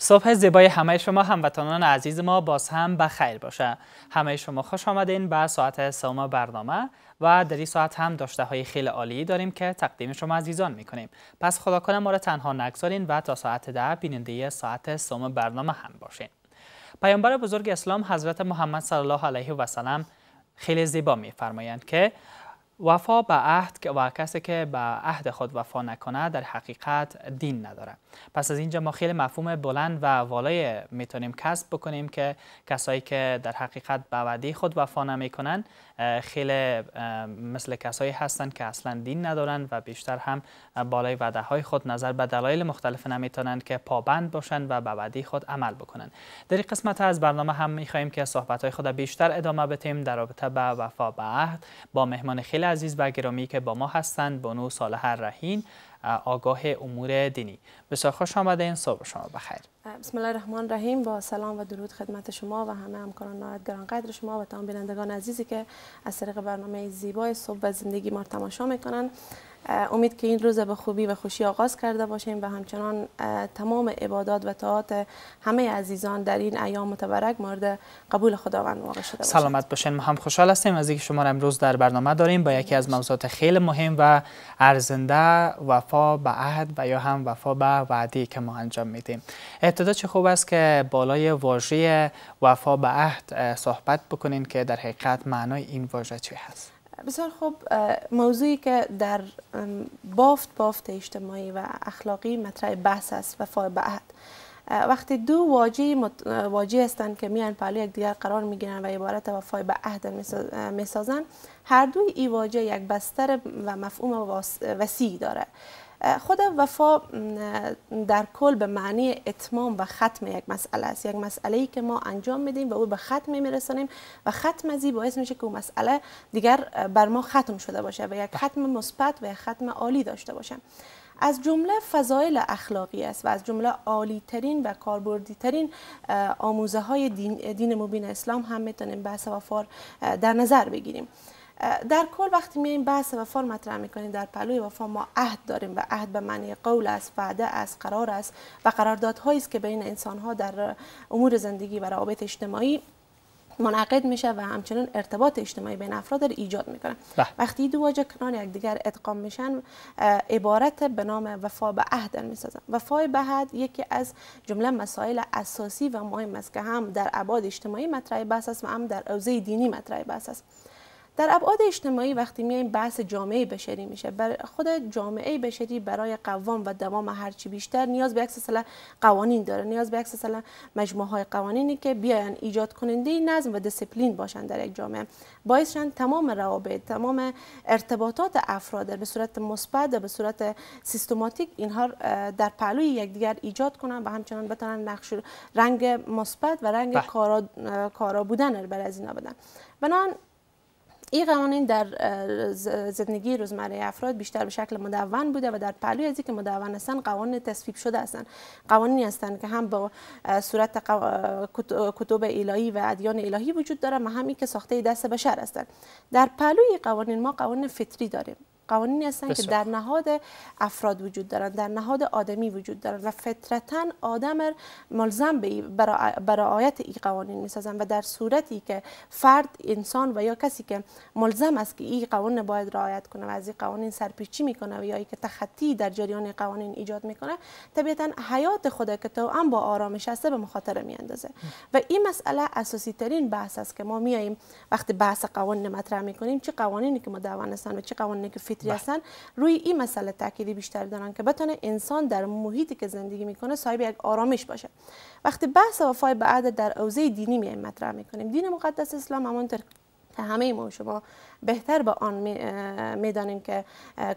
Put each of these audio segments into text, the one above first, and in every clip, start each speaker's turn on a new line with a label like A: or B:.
A: صبح زیبای همه شما هموطنان عزیز ما باز هم به خیر باشه همه شما خوش آمدین به ساعت سوم برنامه و در این ساعت هم داشته های خیلی عالی داریم که تقدیم شما عزیزان میکنیم پس خدا کنه ما را تنها نگذارین و تا ساعت ده بیننده ساعت سوم برنامه هم باشین پیامبر بزرگ اسلام حضرت محمد صلی الله علیه و سلم خیلی زیبا میفرمایند که وفا به عهد و کسی که به عهد خود وفا نکنه در حقیقت دین نداره پس از اینجا ما خیلی مفهوم بلند و والای میتونیم کسب بکنیم که کسایی که در حقیقت به وعده خود وفا نمیکنن خیلی مثل کسایی هستند که اصلا دین ندارن و بیشتر هم بالای وعده های خود نظر به دلایل مختلف نمیتونن که پابند باشن و به وعده خود عمل بکنن در این قسمت از برنامه هم میخواهیم که صحبت های خود بیشتر ادامه بدیم در رابطه با وفا به عهد با مهمان خیلی عزیز و گرامی که با ما هستند بانو صالح رحین آگاه امور دینی بسیار خوش این صبح شما بخیر
B: بسم الله الرحمن الرحیم با سلام و درود خدمت شما و همه همکاران گران قدر شما و تمام بینندگان عزیزی که از طریق برنامه زیبای صبح و زندگی ما تماشا میکنن امید که این روز به خوبی و خوشی آغاز کرده باشیم و همچنان تمام عبادات و طاعات همه عزیزان در این ایام متبرک مورد قبول خداوند واقع شده باشد. سلامت
A: باشین ما هم خوشحال هستیم از اینکه شما را امروز در برنامه داریم با یکی از موضوعات خیلی مهم و ارزنده وفا به عهد و یا هم وفا به وعده که ما انجام میدیم ابتدا چه خوب است که بالای واژه وفا به عهد صحبت بکنین که در حقیقت معنای این واژه چی هست
B: بسیار خوب موضوعی که در بافت بافت اجتماعی و اخلاقی مطرح بحث است وفای به عهد وقتی دو واجه مت... هستند که میان یک دیگر قرار میگیرن و عبارت وفای به عهد میسازند هر دوی ای واجه یک بستر و مفهوم وسیع داره خود وفا در کل به معنی اتمام و ختم یک مسئله است یک مسئله ای که ما انجام میدیم و او به ختم میرسانیم و ختم ازی باعث میشه که اون مسئله دیگر بر ما ختم شده باشه و یک ختم مثبت و یک ختم عالی داشته باشه از جمله فضایل اخلاقی است و از جمله عالی ترین و کاربردی ترین آموزه های دین, دین مبین اسلام هم میتونیم بحث وفار در نظر بگیریم در کل وقتی میایم بحث وفا مطرح میکنیم در پلوی وفا ما عهد داریم و عهد به معنی قول است وعده است قرار است و قراردادهایی است که بین انسان ها در امور زندگی و روابط اجتماعی منعقد میشه و همچنین ارتباط اجتماعی بین افراد رو ایجاد میکنه بله. وقتی دو واژه کنار یکدیگر ادغام میشن عبارت به نام وفا به عهد میسازن وفا به عهد یکی از جمله مسائل اساسی و مهم است که هم در ابعاد اجتماعی مطرح بحث است و هم در اوزه دینی مطرح بحث است در ابعاد اجتماعی وقتی میایم بحث جامعه بشری میشه بر خود جامعه بشری برای قوام و دوام هرچی بیشتر نیاز به یک قوانین داره نیاز به یک مجموعه های قوانینی که بیاین ایجاد کننده نظم و دیسیپلین باشن در یک جامعه باعث شن تمام روابط تمام ارتباطات افراد به صورت مثبت و به صورت سیستماتیک اینها در پهلوی یکدیگر ایجاد کنن و همچنان بتونن نقش رنگ مثبت و رنگ بله. کارا, کارا بودن برای از اینا بدن بنان این قوانین در زندگی روزمره افراد بیشتر به شکل مدون بوده و در پلوی از که مدون هستند قوانین تصویب شده هستن قوانینی هستند که هم با صورت کتب الهی و ادیان الهی وجود داره و همین که ساخته دست بشر هستند در پهلوی قوانین ما قوانین فطری داریم قوانینی هستن که در نهاد افراد وجود دارن در نهاد آدمی وجود دارن و فطرتا آدم ملزم به برای رعایت این قوانین میسازن و در صورتی که فرد انسان و یا کسی که ملزم است که این قوانین باید رعایت کنه و از این قوانین سرپیچی میکنه و یا که تخطی در جریان قوانین ایجاد میکنه طبیعتا حیات خود که تو هم با آرامش هسته به مخاطره میاندازه و این مسئله اساسی ترین بحث است که ما میاییم وقتی بحث قوانین مطرح میکنیم چه قوانینی که ما و چه قوانینی که فطری بله. روی این مسئله تاکید بیشتر دارن که بتونه انسان در محیطی که زندگی میکنه صاحب یک آرامش باشه وقتی بحث وفای به در اوزه دینی میایم مطرح میکنیم دین مقدس اسلام همانطور که همه ما شما بهتر به آن میدانیم که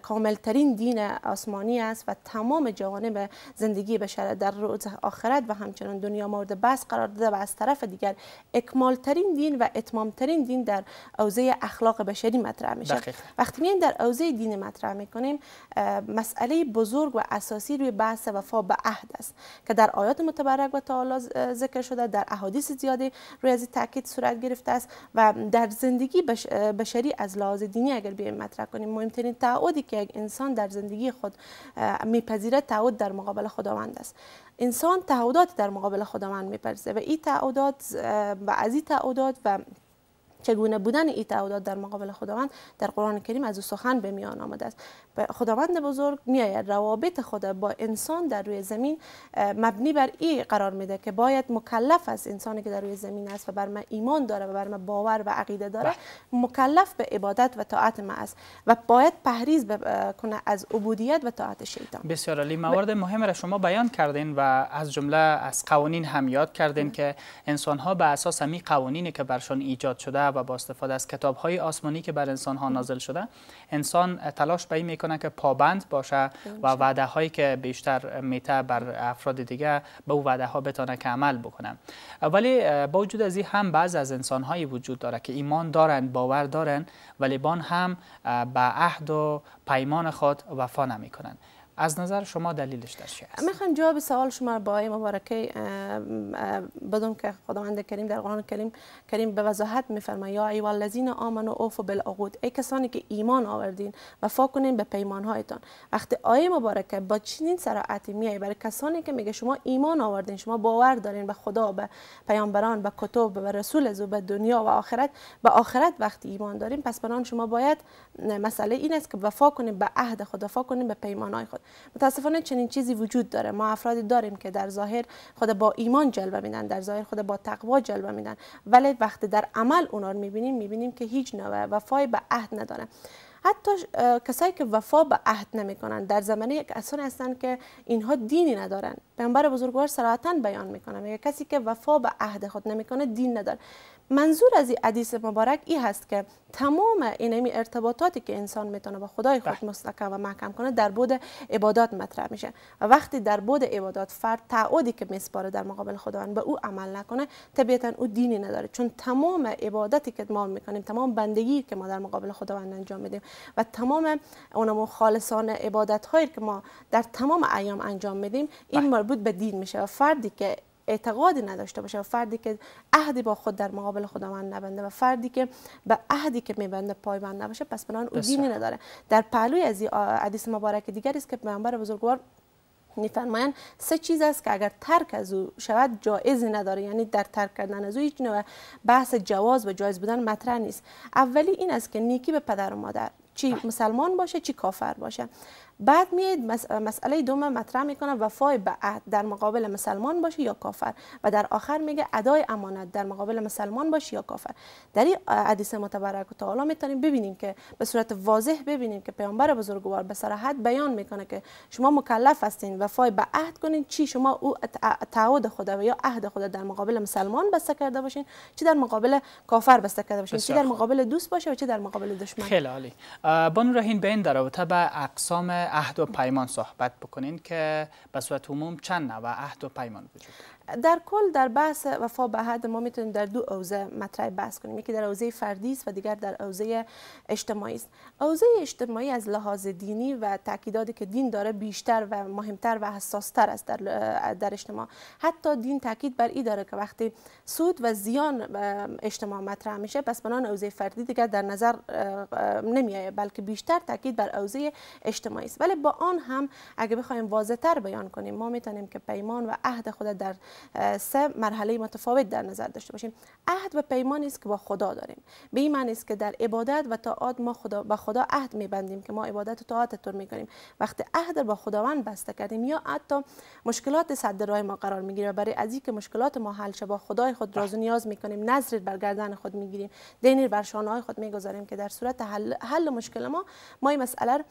B: کاملترین دین آسمانی است و تمام جوانب زندگی بشر در روز آخرت و همچنان دنیا مورد بحث قرار داده و از طرف دیگر اکمالترین دین و اتمامترین دین در اوزه اخلاق بشری مطرح میشه وقتی میایم در اوزه دین مطرح میکنیم مسئله بزرگ و اساسی روی بحث وفا به عهد است که در آیات متبرک و تعالی ذکر شده در احادیث زیادی روی از تاکید صورت گرفته است و در زندگی بشری از لحاظ دینی اگر بیایم مطرح کنیم مهمترین تعهدی که یک انسان در زندگی خود میپذیره تعهد در مقابل خداوند است انسان تعهدات در مقابل خداوند میپذیره و این تعهدات و از این تعهدات و چگونه بودن این تعهدات در مقابل خداوند در قرآن کریم از او سخن به میان آمده است خداوند بزرگ میآید روابط خود با انسان در روی زمین مبنی بر ای قرار میده که باید مکلف از انسانی که در روی زمین است و بر من ایمان داره و بر من باور و عقیده داره بله. مکلف به عبادت و طاعت ما است و باید پهریز کنه از عبودیت و طاعت شیطان
A: بسیار علی موارد مهم را شما بیان کردین و از جمله از قوانین هم یاد کردین بله. که انسان ها به اساس همین قوانینی که برشان ایجاد شده و با استفاده از کتاب های آسمانی که بر انسان ها نازل شده انسان تلاش به این میکنه که پابند باشه و وعده هایی که بیشتر میته بر افراد دیگه به او وعده ها بتانه که عمل بکنه ولی با وجود از این هم بعض از انسان هایی وجود داره که ایمان دارن باور دارن ولی بان هم به عهد و پیمان خود وفا کنن از نظر شما دلیلش در چی است
B: میخوام جواب سوال شما با آیه مبارکه بدون که خداوند کریم در قرآن کریم کریم به وضاحت میفرما یا ای والذین و اوفوا بالعقود ای کسانی که ایمان آوردین وفا کنین به پیمان هایتان وقتی آیه مبارکه با چنین سرعتی میای برای کسانی که میگه شما ایمان آوردین شما باور دارین به خدا به پیامبران به کتب به رسول زو به دنیا و آخرت به آخرت وقتی ایمان دارین پس بران شما باید مسئله این است که وفا کنین به عهد خدا وفا کنین به پیمان های متاسفانه چنین چیزی وجود داره ما افرادی داریم که در ظاهر خود با ایمان جلوه میدن در ظاهر خود با تقوا جلوه میدن ولی وقتی در عمل اونا رو میبینیم میبینیم که هیچ نوع وفای به عهد نداره حتی کسایی که وفا به عهد نمیکنن در زمانه یک اصلا هستند که اینها دینی ندارن پیامبر بزرگوار صراحتا بیان میکنه میگه کسی که وفا به عهد خود نمیکنه دین نداره منظور از این حدیث مبارک این هست که تمام اینمی ارتباطاتی که انسان میتونه با خدای خود بله. مستقیم و محکم کنه در بود عبادات مطرح میشه و وقتی در بود عبادات فرد تعودی که میسپاره در مقابل خداوند به او عمل نکنه طبیعتا او دینی نداره چون تمام عبادتی که ما میکنیم تمام بندگی که ما در مقابل خداوند انجام میدیم و تمام اونم خالصان عبادت هایی که ما در تمام ایام انجام میدیم این بله. مربوط به دین میشه و فردی که اعتقادی نداشته باشه و فردی که عهدی با خود در مقابل خداوند نبنده و فردی که به عهدی که میبنده پایبند نباشه پس بنان او دینی نداره در پهلوی از حدیث مبارک دیگری است که پیامبر بزرگوار میفرمایند سه چیز است که اگر ترک از او شود جایزی نداره یعنی در ترک کردن از او هیچ نوع بحث جواز و جایز بودن مطرح نیست اولی این است که نیکی به پدر و مادر چی بله. مسلمان باشه چی کافر باشه بعد میاد مسئله دومه مطرح میکنه وفای به عهد در مقابل مسلمان باشه یا کافر و در آخر میگه ادای امانت در مقابل مسلمان باشه یا کافر در این حدیث متبرک و تعالی میتونیم ببینیم که به صورت واضح ببینیم که پیامبر بزرگوار به صراحت بیان میکنه که شما مکلف هستین وفای به عهد کنین چی شما او تعهد خدا و یا عهد خدا در مقابل مسلمان بسته کرده باشین چی در مقابل کافر بسته کرده باشین چی در مقابل دوست باشه و چی در مقابل دشمن خیلی
A: عالی بانو رهین بین در رابطه به اقسام عهد و پیمان صحبت بکنین که به صورت عموم چند نوع عهد و پیمان وجود
B: در کل در بحث وفا به حد ما میتونیم در دو اوزه مطرح بحث کنیم یکی در اوزه فردی است و دیگر در اوزه اجتماعی است اوزه اجتماعی از لحاظ دینی و تاکیداتی که دین داره بیشتر و مهمتر و حساستر است در در اجتماع حتی دین تاکید بر این داره که وقتی سود و زیان اجتماع مطرح میشه پس بنان اوزه فردی دیگر در نظر آید بلکه بیشتر تاکید بر حوزه اجتماعی است ولی با آن هم اگه بخوایم تر بیان کنیم ما میتونیم که پیمان و عهد خود در سه مرحله متفاوت در نظر داشته باشیم عهد و پیمانی است که با خدا داریم به این معنی است که در عبادت و طاعات ما خدا با خدا عهد میبندیم که ما عبادت و طاعت تو میکنیم وقتی عهد با خداوند بسته کردیم یا حتی مشکلات صد راه ما قرار میگیره و برای از که مشکلات ما حل شه با خدای خود راز و نیاز میکنیم نظر بر گردن خود میگیریم دینی بر شانه خود میگذاریم که در صورت حل, حل مشکل ما ما این مسئله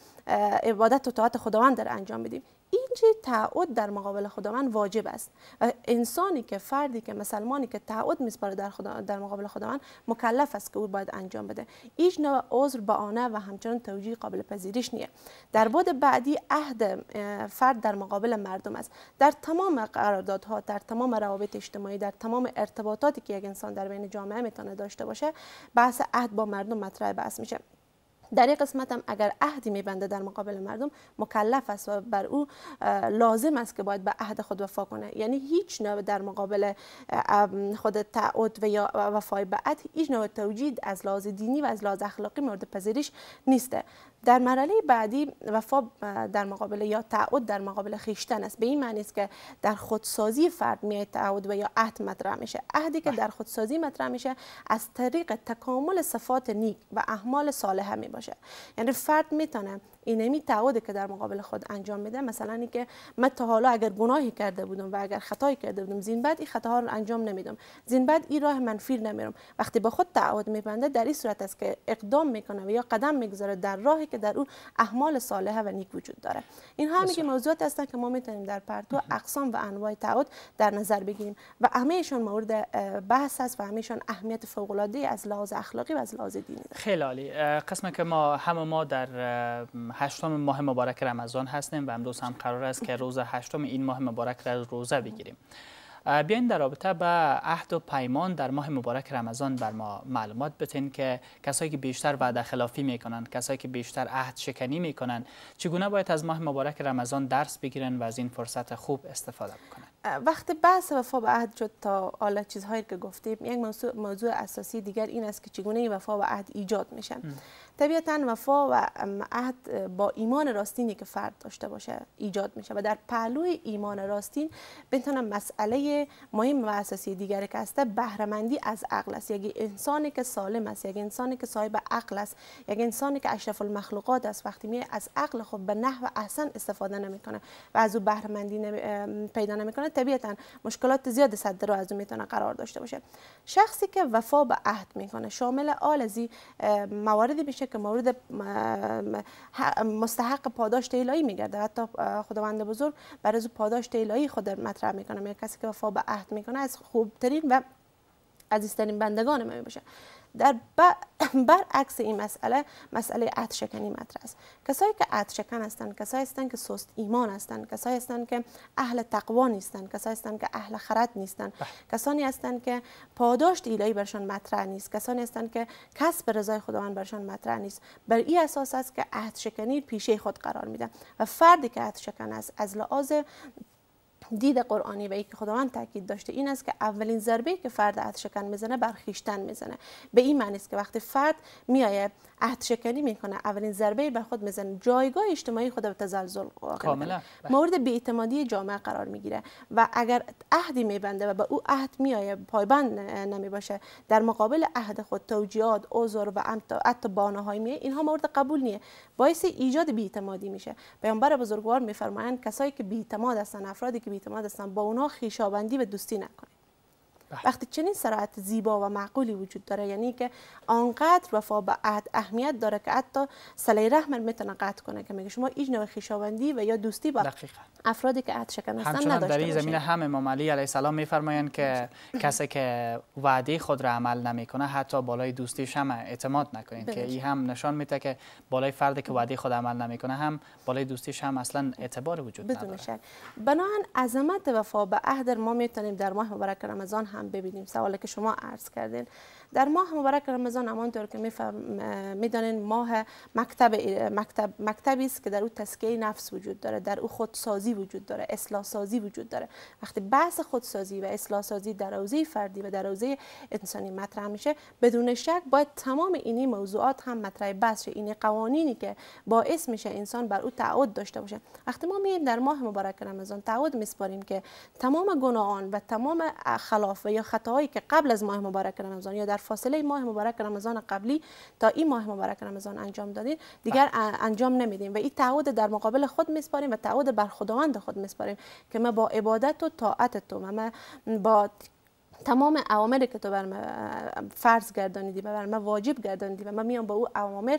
B: عبادت و طاعت خداوند در انجام بدیم این چه در مقابل خداوند واجب است انسانی که فردی که مسلمانی که تعهد میسپاره در در مقابل خداوند مکلف است که او باید انجام بده هیچ نوع عذر بهانه و همچنان توجیه قابل پذیرش نیه در بعد بعدی عهد فرد در مقابل مردم است در تمام قراردادها در تمام روابط اجتماعی در تمام ارتباطاتی که یک انسان در بین جامعه میتونه داشته باشه بحث عهد با مردم مطرح بحث میشه در این قسمت هم اگر عهدی میبنده در مقابل مردم مکلف است و بر او لازم است که باید به عهد خود وفا کنه یعنی هیچ نوع در مقابل خود تعهد و یا وفای به عهد هیچ نوع توجید از لحاظ دینی و از لحاظ اخلاقی مورد پذیرش نیسته در مرحله بعدی وفا در مقابل یا تعهد در مقابل خیشتن است به این معنی است که در خودسازی فرد میای تعهد و یا عهد مطرح میشه عهدی که بله. در خودسازی مطرح میشه از طریق تکامل صفات نیک و احمال صالحه می باشه یعنی فرد میتونه اینمی تعهدی که در مقابل خود انجام میده مثلا اینکه من تا حالا اگر گناهی کرده بودم و اگر خطایی کرده بودم زین بعد این خطاها رو انجام نمیدم زین بعد این راه منفی نمیرم وقتی با خود تعهد میبنده در این صورت است که اقدام میکنه و یا قدم میگذاره در راهی که در اون احمال صالحه و نیک وجود داره این همه که موضوعات هستن که ما میتونیم در پرتو اقسام و انواع تعهد در نظر بگیریم و همهشون مورد بحث است و همهشون اهمیت فوق العاده از لحاظ اخلاقی و از لحاظ
A: دینی قسم که ما همه ما در هشتم ماه مبارک رمضان هستیم و امروز هم قرار است که روز هشتم این ماه مبارک را روزه بگیریم بیاین در رابطه به عهد و پیمان در ماه مبارک رمضان بر ما معلومات بتین که کسایی که بیشتر وعده خلافی میکنن کسایی که بیشتر عهد شکنی میکنن چگونه باید از ماه مبارک رمضان درس بگیرن و از این فرصت خوب استفاده بکنن وقت
B: بحث وفا به عهد شد تا حالا چیزهایی که گفتیم یک موضوع, اساسی دیگر این است که چگونه وفا به عهد ایجاد میشن طبیعتا وفا و عهد با ایمان راستینی که فرد داشته باشه ایجاد میشه و در پهلوی ایمان راستین بتونم مسئله مهم و اساسی دیگری که هسته بهرهمندی از عقل است یک انسانی که سالم است یک انسانی که صاحب عقل است یک انسانی که اشرف المخلوقات است وقتی می از عقل خود به نحو احسن استفاده نمیکنه و از او بهرهمندی پیدا نمیکنه طبیعتا مشکلات زیاد صد رو از او میتونه قرار داشته باشه شخصی که وفا به عهد میکنه شامل آل از مواردی میشه که مورد مستحق پاداش الهی میگرده حتی خداوند بزرگ بر از پاداش الهی خود مطرح میکنه کسی که وفا به عهد میکنه از خوبترین و عزیزترین بندگان ما میباشه در برعکس این مسئله مسئله عهدشکنی شکنی مطرح است کسایی که عهد هستند کسایی هستند که سست ایمان هستند کسایی هستند که اهل تقوا نیستند کسایی هستند که اهل خرد نیستند بله. کسانی هستند که پاداشت الهی برشان مطرح نیست کسانی هستند که کسب رضای خداوند برشان مطرح نیست بر این اساس است که عهدشکنی پیشه خود قرار میده و فردی که عهد است از لحاظ دید قرآنی و ای که خداوند تاکید داشته این است که اولین ضربه که فرد عهد شکن میزنه بر خیشتن میزنه به این معنی است که وقتی فرد میایه عهد شکنی میکنه اولین ضربه به خود میزنه جایگاه اجتماعی خود به تزلزل واقع بله. مورد بیاعتمادی جامعه قرار میگیره و اگر عهدی میبنده و به او عهد میایه پایبند نمی باشه در مقابل عهد خود توجیهات عذر و حتی بانه های میه اینها مورد قبول نیه باعث ایجاد بیاعتمادی میشه پیامبر بزرگوار میفرمایند کسایی که بیاعتماد هستند افرادی که اعتماد هستن با اونا خیشابندی به دوستی نکنید بله. وقتی چنین سرعت زیبا و معقولی وجود داره یعنی که آنقدر وفا به عهد اهمیت داره که حتی سلی رحم میتونه قطع کنه که میگه شما هیچ نوع خویشاوندی و یا دوستی با دقیقا. افرادی که عهد شکن هستن نداشته در این زمین
A: همه امام علی علیه السلام میفرمایند که کسی که وعده خود را عمل نمیکنه حتی بالای دوستیش هم اعتماد نکنید که این هم نشان میده که بالای فردی که وعده خود عمل نمیکنه هم بالای دوستیش هم اصلا اعتبار وجود بدون نداره بدون شک
B: بناهن عظمت وفا به عهد ما میتونیم در ماه مبارک رمضان هم هم ببینیم سوالی که شما عرض کردین در ماه مبارک رمضان همانطور که میدانین ماه مکتب مکتب مکتبی است که در او تسکیه نفس وجود داره در او خودسازی وجود داره اصلاح سازی وجود داره وقتی بحث خودسازی و اصلاح سازی در حوزه فردی و در حوزه انسانی مطرح میشه بدون شک باید تمام اینی موضوعات هم مطرح بحث این اینی قوانینی که باعث میشه انسان بر او تعهد داشته باشه وقتی ما میایم در ماه مبارک رمضان تعهد میسپاریم که تمام گناهان و تمام خلاف یا خطاهایی که قبل از ماه مبارک رمضان یا در فاصله ماه مبارک رمضان قبلی تا این ماه مبارک رمضان انجام دادیم، دیگر بله. انجام نمیدیم و این تعهد در مقابل خود میسپاریم و تعهد بر خداوند خود میسپاریم که ما با عبادت و طاعت تو ما با تمام عواملی که تو بر فرض گردانیدی و بر من واجب گردانیدی و من میام با او عوامر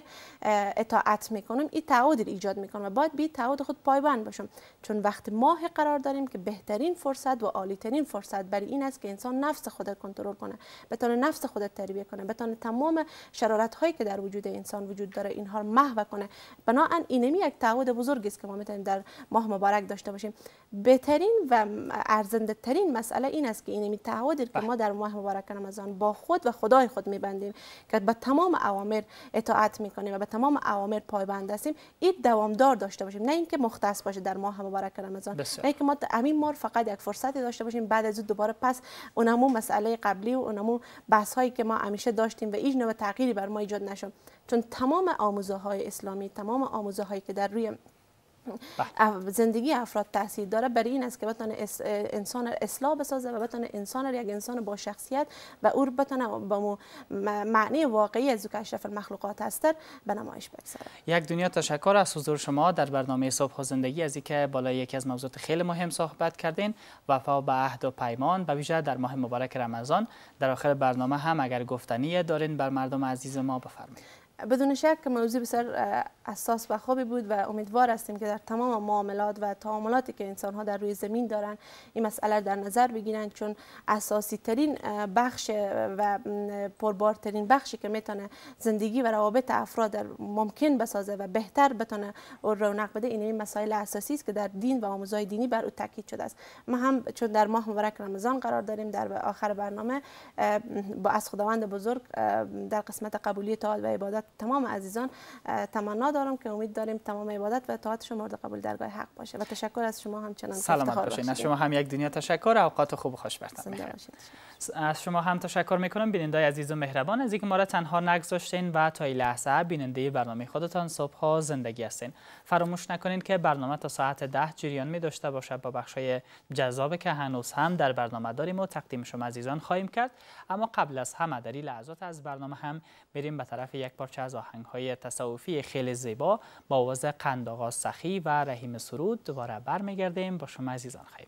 B: اطاعت میکنم این تعادل ایجاد میکنم و باید به تعادل خود پایبند باشم چون وقت ماه قرار داریم که بهترین فرصت و عالیترین فرصت برای این است که انسان نفس خود را کنترل کنه بتونه نفس خود را تربیه کنه بتونه تمام شرارت هایی که در وجود انسان وجود داره اینها رو محو کنه بنا این اینمی یک تعهد بزرگی است که ما میتونیم در ماه مبارک داشته باشیم بهترین و ارزنده ترین مسئله این است که اینمی تعهد که ما در ماه مبارک رمضان با خود و خدای خود میبندیم که به تمام اوامر اطاعت میکنیم و به تمام اوامر پایبند هستیم این دوامدار داشته باشیم نه اینکه مختص باشه در ماه مبارک رمضان نه اینکه ما همین مار فقط یک فرصتی داشته باشیم بعد از دوباره پس اونمو مسئله قبلی و اونمو بحث هایی که ما همیشه داشتیم و هیچ نوع تغییری بر ما ایجاد نشد چون تمام آموزه های اسلامی تمام آموزه هایی که در روی زندگی افراد تاثیر داره برای این است که بتونه انسان اصلاح بسازه و بتونه انسان را یک انسان با شخصیت و او بتونه با معنی واقعی از که اشرف المخلوقات هستر به نمایش بگذاره
A: یک دنیا تشکر از حضور شما در برنامه صبح زندگی از اینکه بالای یکی از موضوعات خیلی مهم صحبت کردین وفا به عهد و پیمان به ویژه در ماه مبارک رمضان در آخر برنامه هم اگر گفتنی دارین بر مردم عزیز ما بفرمایید
B: بدون شک موضوع بسیار اساس و خوبی بود و امیدوار هستیم که در تمام معاملات و تعاملاتی که انسان ها در روی زمین دارن این مسئله در نظر بگیرن چون اساسی ترین بخش و پربارترین بخشی که میتونه زندگی و روابط افراد در ممکن بسازه و بهتر بتونه رونق بده این, این مسائل اساسی است که در دین و آموزهای دینی بر او تاکید شده است ما هم چون در ماه مبارک رمضان قرار داریم در آخر برنامه با از خداوند بزرگ در قسمت قبولی تعال و عبادت تمام عزیزان تمنا دارم که امید داریم تمام عبادت و اطاعت شما مورد قبول درگاه حق باشه و تشکر از شما همچنان سلامت باشین از شما هم
A: یک دنیا تشکر اوقات خوب و خوش از شما هم تشکر میکنم بیننده عزیز و مهربان از اینکه ما را تنها نگذاشتین و تا این لحظه بیننده برنامه خودتان صبح ها زندگی هستین فراموش نکنین که برنامه تا ساعت ده جریان می داشته باشد با بخش های جذاب که هنوز هم در برنامه داریم و تقدیم شما عزیزان خواهیم کرد اما قبل از همه در این لحظات از برنامه هم بریم به طرف یک پارچه از آهنگ های تصوفی خیلی زیبا با آواز قنداغا سخی و رحیم سرود دوباره برمیگردیم با شما عزیزان خواهیم